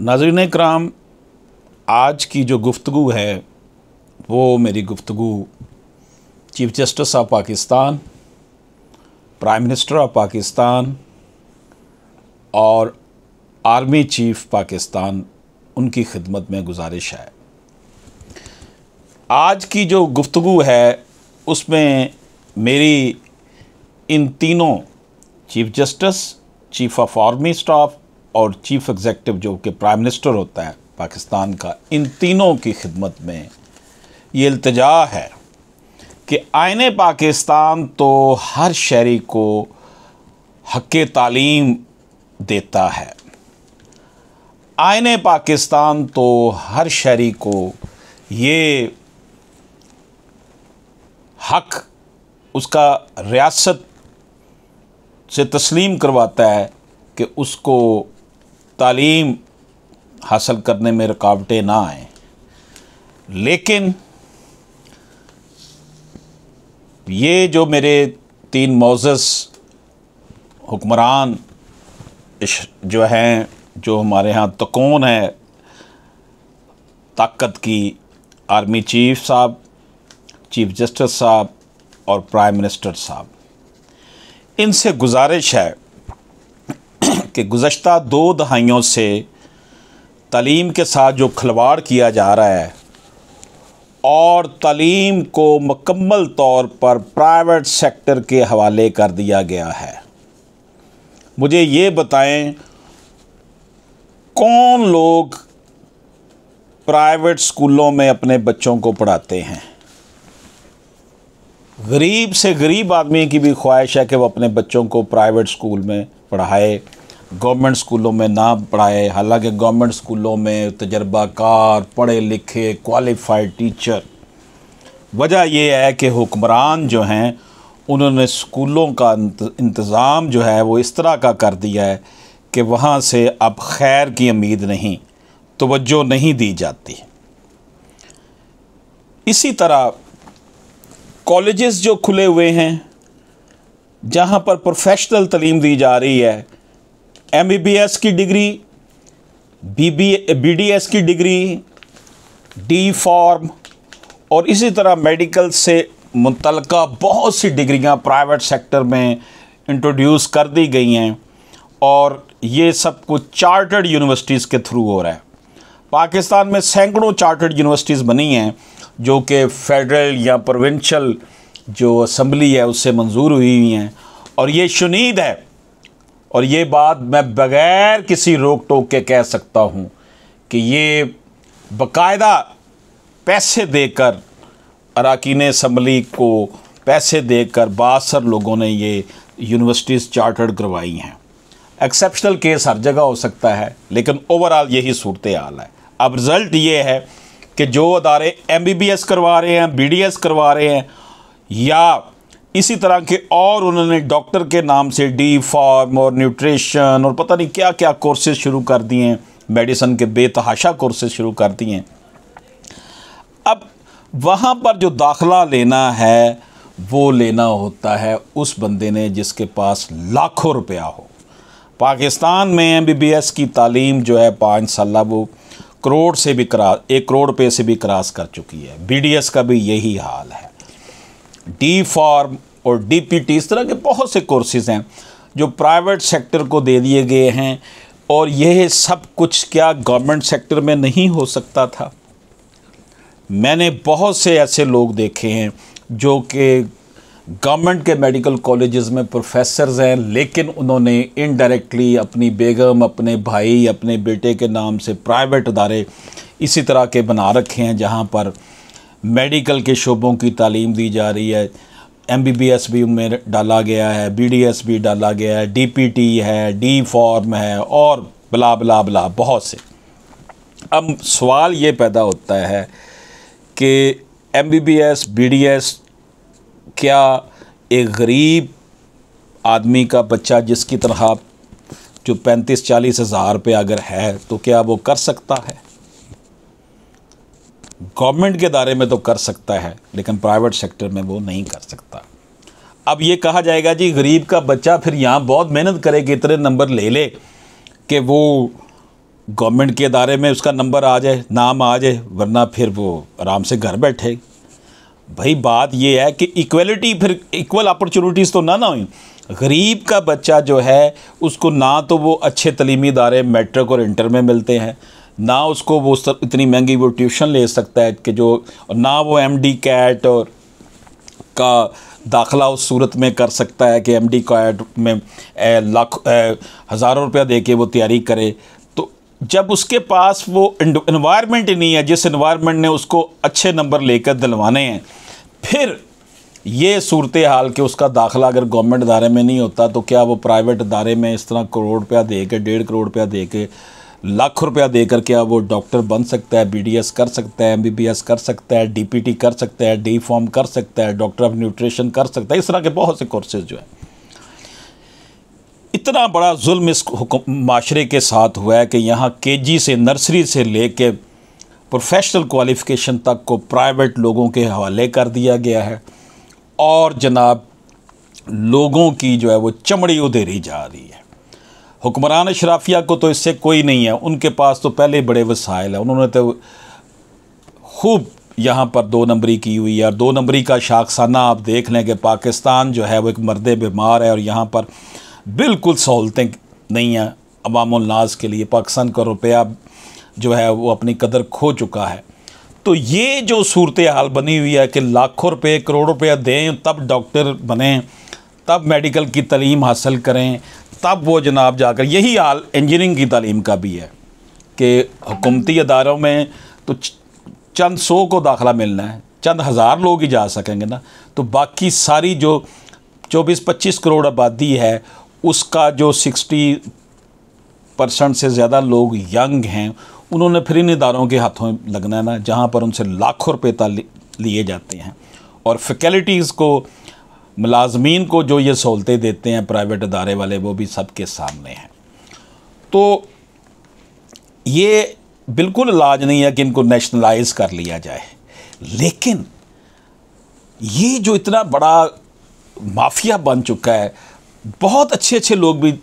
नाजरन कराम आज की जो गुफ्तु है वो मेरी गुफ्तु chief justice of Pakistan prime minister of Pakistan और आर्मी चीफ पाकिस्तान उनकी खिदमत में गुजारिश है आज की जो गुफ्तु है उसमें मेरी इन तीनों chief justice chief of army staff और चीफ एग्जेक्टिव जो कि प्राइम मिनिस्टर होता है पाकिस्तान का इन तीनों की खिदमत में ये अल्तजा है कि आयने पाकिस्तान तो हर शहरी को हक तालीम देता है आयने पाकिस्तान तो हर शहरी को ये हक उसका रियासत से तस्लीम करवाता है कि उसको तालीम हासिल करने में रुकावटें ना आएँ लेकिन ये जो मेरे तीन मोजस हुक्मरान जो हैं जो हमारे यहाँ तकोन है ताकत की आर्मी चीफ साहब चीफ जस्टिस साहब और प्राइम मिनिस्टर साहब इनसे गुजारिश है कि गुज्त दो दहाइयों से तलीम के साथ जो खिलवाड़ किया जा रहा है और तलीम को मकम्मल तौर पर प्राइवेट सेक्टर के हवाले कर दिया गया है मुझे ये बताएं कौन लोग प्राइवेट स्कूलों में अपने बच्चों को पढ़ाते हैं गरीब से गरीब आदमी की भी ख्वाहिश है कि वह अपने बच्चों को प्राइवेट स्कूल में पढ़ाए गवर्नमेंट स्कूलों में ना पढ़ाए हालांकि गवर्नमेंट स्कूलों में तजर्बाकार पढ़े लिखे क्वालिफाइड टीचर वजह यह है कि हुक्मरान जो हैं उन्होंने स्कूलों का इंतज़ाम जो है वो इस तरह का कर दिया है कि वहाँ से अब खैर की उम्मीद नहीं तोज्जो नहीं दी जाती इसी तरह कॉलेजेस जो खुले हुए हैं जहाँ पर प्रोफेशनल तलीम दी जा रही है एम की डिग्री बी बी की डिग्री डी फॉर्म और इसी तरह मेडिकल से मुतल बहुत सी डिग्रियां प्राइवेट सेक्टर में इंट्रोड्यूस कर दी गई हैं और ये सब कुछ चार्टर्ड यूनिवर्सिटीज़ के थ्रू हो रहा है पाकिस्तान में सैकड़ों चार्टर्ड यूनिवर्सिटीज़ बनी हैं जो कि फेडरल या प्रोविंशल जो असम्बली है उससे मंजूर हुई हुई हैं और ये शुनीद है और ये बात मैं बग़ैर किसी रोक टोक के कह सकता हूँ कि ये बकायदा पैसे देकर अरकान इसम्बली को पैसे देकर बासर लोगों ने ये यूनिवर्सिटीज़ चार्टर्ड करवाई हैं एक्सेप्शनल केस हर जगह हो सकता है लेकिन ओवरऑल यही सूरत हाल है अब रिज़ल्ट ये है कि जो अदारे एम बी बी एस करवा रहे हैं बी डी एस करवा रहे हैं या इसी तरह के और उन्होंने डॉक्टर के नाम से डी फॉर्म और न्यूट्रिशन और पता नहीं क्या क्या कोर्सेज शुरू कर दिए हैं मेडिसन के बेतहाशा कोर्सेज शुरू कर दिए हैं अब वहाँ पर जो दाखला लेना है वो लेना होता है उस बंदे ने जिसके पास लाखों रुपया हो पाकिस्तान में एम बी बी एस की तालीम जो है पाँच साल वो करोड़ से भी करा एक करोड़ रुपये से भी क्रॉस कर चुकी है बी डी एस का भी यही हाल है डी फार्म और डीपीटी इस तरह के बहुत से कोर्सेज़ हैं जो प्राइवेट सेक्टर को दे दिए गए हैं और यह सब कुछ क्या गवर्नमेंट सेक्टर में नहीं हो सकता था मैंने बहुत से ऐसे लोग देखे हैं जो कि गवर्नमेंट के मेडिकल कॉलेजेस में प्रोफेसर्स हैं लेकिन उन्होंने इनडायरेक्टली अपनी बेगम अपने भाई अपने बेटे के नाम से प्राइवेट अदारे इसी तरह के बना रखे हैं जहाँ पर मेडिकल के शोबों की तालीम दी जा रही है एम बी बी एस भी उनमें डाला गया है बी डी एस भी डाला गया है डी पी टी है डी फॉर्म है और बला बला बला बहुत से अब सवाल ये पैदा होता है कि M B B S B D S क्या एक गरीब आदमी का बच्चा जिसकी तनख्वाह जो पैंतीस चालीस हज़ार रुपये अगर है तो क्या वो कर सकता है गवर्नमेंट के दायरे में तो कर सकता है लेकिन प्राइवेट सेक्टर में वो नहीं कर सकता अब ये कहा जाएगा जी गरीब का बच्चा फिर यहाँ बहुत मेहनत करे कि इतने नंबर ले ले कि वो गवर्नमेंट के अदारे में उसका नंबर आ जाए नाम आ जाए वरना फिर वो आराम से घर बैठे भाई बात ये है कि इक्वलिटी फिर इक्वल अपॉर्चुनिटीज़ तो ना ना हुई गरीब का बच्चा जो है उसको ना तो वो अच्छे तलीमी इदारे मेट्रिक और इंटर में मिलते हैं ना उसको वो सर इतनी महंगी वो ट्यूशन ले सकता है कि जो ना वो एम डी कैट और का दाखला उस सूरत में कर सकता है कि एम डी कैट में लाख हज़ारों रुपया दे के वो तैयारी करे तो जब उसके पास वो इन्वायरमेंट ही नहीं है जिस इन्वायरमेंट ने उसको अच्छे नंबर लेकर दिलवाने हैं फिर ये सूरत हाल कि उसका दाखला अगर गवर्नमेंट अदारे में नहीं होता तो क्या वो प्राइवेट अदारे में इस तरह करोड़ रुपया दे के डेढ़ करोड़ रुपया दे के लाख रुपया दे करके अब वो डॉक्टर बन सकता है बीडीएस कर सकता है एमबीबीएस कर सकता है डीपीटी कर सकता है डी फॉर्म कर सकता है डॉक्टर ऑफ न्यूट्रिशन कर सकता है इस तरह के बहुत से कोर्सेज जो है इतना बड़ा जुल्म इस माशरे के साथ हुआ है कि यहाँ के से नर्सरी से ले प्रोफेशनल क्वालिफ़िकेशन तक को प्राइवेट लोगों के हवाले कर दिया गया है और जनाब लोगों की जो है वो चमड़ी उधेरी जा रही है हुक्मरान शराफिया को तो इससे कोई नहीं है उनके पास तो पहले बड़े वसाइल हैं उन्होंने तो खूब यहाँ पर दो नंबरी की हुई है और दो नंबरी का शाखसाना आप देख लें कि पाकिस्तान जो है वो एक मर्द बीमार है और यहाँ पर बिल्कुल सहूलतें नहीं हैं अवामनाज के लिए पाकिस्तान का रुपया जो है वो अपनी कदर खो चुका है तो ये जो सूरत हाल बनी हुई है कि लाखों रुपये करोड़ों रुपया दें तब डॉक्टर बने तब मेडिकल की तलीम हासिल करें तब वो जनाब जाकर यही हाल इंजीनियरिंग की तालीम का भी है कि हुकूमती अदारों में तो चंद सौ को दाखला मिलना है चंद हज़ार लोग ही जा सकेंगे ना तो बाकी सारी जो चौबीस पच्चीस करोड़ आबादी है उसका जो सिक्सटी परसेंट से ज़्यादा लोग यंग हैं उन्होंने फिर इन इदारों के हाथों लगना है ना जहाँ पर उनसे लाखों रुपये लिए जाते हैं और फैकल्टीज़ को मुलाजमीन को जो ये सहूलतें देते हैं प्राइवेट अदारे वाले वो भी सबके सामने हैं तो ये बिल्कुल लाज नहीं है कि इनको नेशनलाइज कर लिया जाए लेकिन ये जो इतना बड़ा माफिया बन चुका है बहुत अच्छे अच्छे लोग भी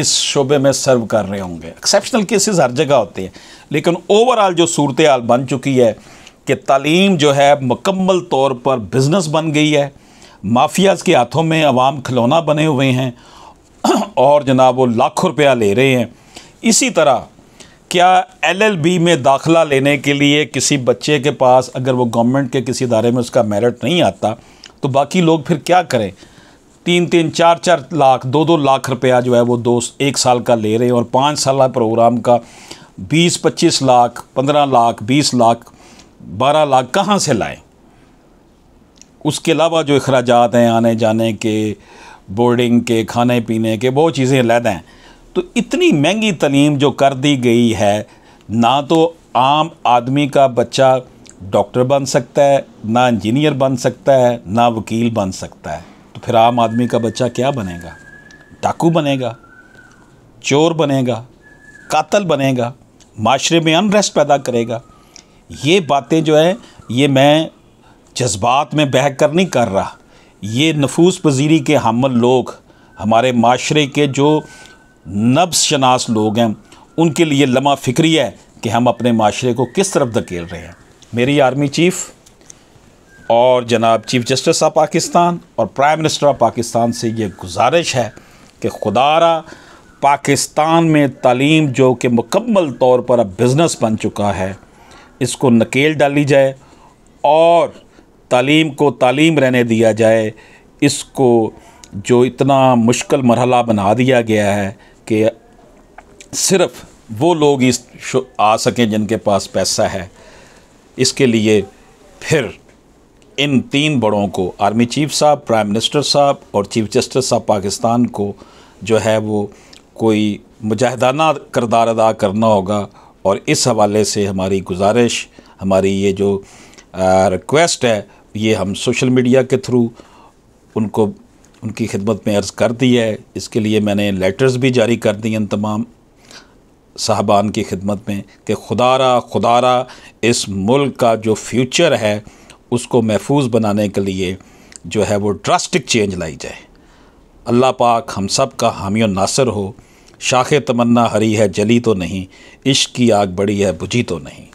इस शोबे में सर्व कर रहे होंगे एक्सेप्शनल केसेस हर जगह होते हैं लेकिन ओवरऑल जो सूरत हाल बन चुकी है कि तालीम जो है मुकम्मल तौर पर बिज़नेस बन गई है माफियाज़ के हाथों में आवाम खिलौना बने हुए हैं और जनाब वो लाखों रुपया ले रहे हैं इसी तरह क्या एलएलबी में दाखला लेने के लिए किसी बच्चे के पास अगर वो गवर्नमेंट के किसी इदारे में उसका मेरिट नहीं आता तो बाकी लोग फिर क्या करें तीन तीन चार चार लाख दो दो लाख रुपया जो है वो दो एक साल का ले रहे हैं और पाँच साल प्रोग्राम का बीस पच्चीस लाख पंद्रह लाख बीस लाख बारह लाख कहाँ से लाएँ उसके अलावा जो अखराज हैं आने जाने के बोर्डिंग के खाने पीने के बहुत चीज़ें लैद हैं तो इतनी महंगी तलीम जो कर दी गई है ना तो आम आदमी का बच्चा डॉक्टर बन सकता है ना इंजीनियर बन सकता है ना वकील बन सकता है तो फिर आम आदमी का बच्चा क्या बनेगा डाकू बनेगा चोर बनेगा कातल बनेगा माशरे में अनरेस्ट पैदा करेगा ये बातें जो है ये मैं जज्बात में बह कर नहीं कर रहा ये नफूस पजीरी के हमल लोग हमारे माशरे के जो नब्स शनास लोग हैं उनके लिए लम्हा फिक्री है कि हम अपने माशरे को किस तरफ धकेल रहे हैं मेरी आर्मी चीफ़ और जनाब चीफ़ जस्टिस ऑफ पाकिस्तान और प्राइम मिनिस्टर ऑफ पाकिस्तान से ये गुजारिश है कि खुदारा पाकिस्तान में तालीम जो कि मुकम्मल तौर पर अब बिज़नेस बन चुका है इसको नकेल डाली जाए और तालीम को तालीम रहने दिया जाए इसको जो इतना मुश्किल मरहला बना दिया गया है कि सिर्फ वो लोग इस आ सकें जिनके पास पैसा है इसके लिए फिर इन तीन बड़ों को आर्मी चीफ साहब प्राइम मिनिस्टर साहब और चीफ जस्टिस साहब पाकिस्तान को जो है वो कोई मुजाहदाना करदार अदा करना होगा और इस हवाले से हमारी गुजारिश हमारी ये जो रिक्वेस्ट है ये हम सोशल मीडिया के थ्रू उनको उनकी खिदमत में अर्ज़ कर दी है इसके लिए मैंने लेटर्स भी जारी कर दिए इन तमाम साहबान की खिदमत में कि खुदारा खुदारा इस मुल्क का जो फ्यूचर है उसको महफूज बनाने के लिए जो है वो ड्रास्टिक चेंज लाई जाए अल्लाह पाक हम सब का हामी नासर हो शाख तमन्ना हरी है जली तो नहीं इश्क की आग बड़ी है बुझी तो नहीं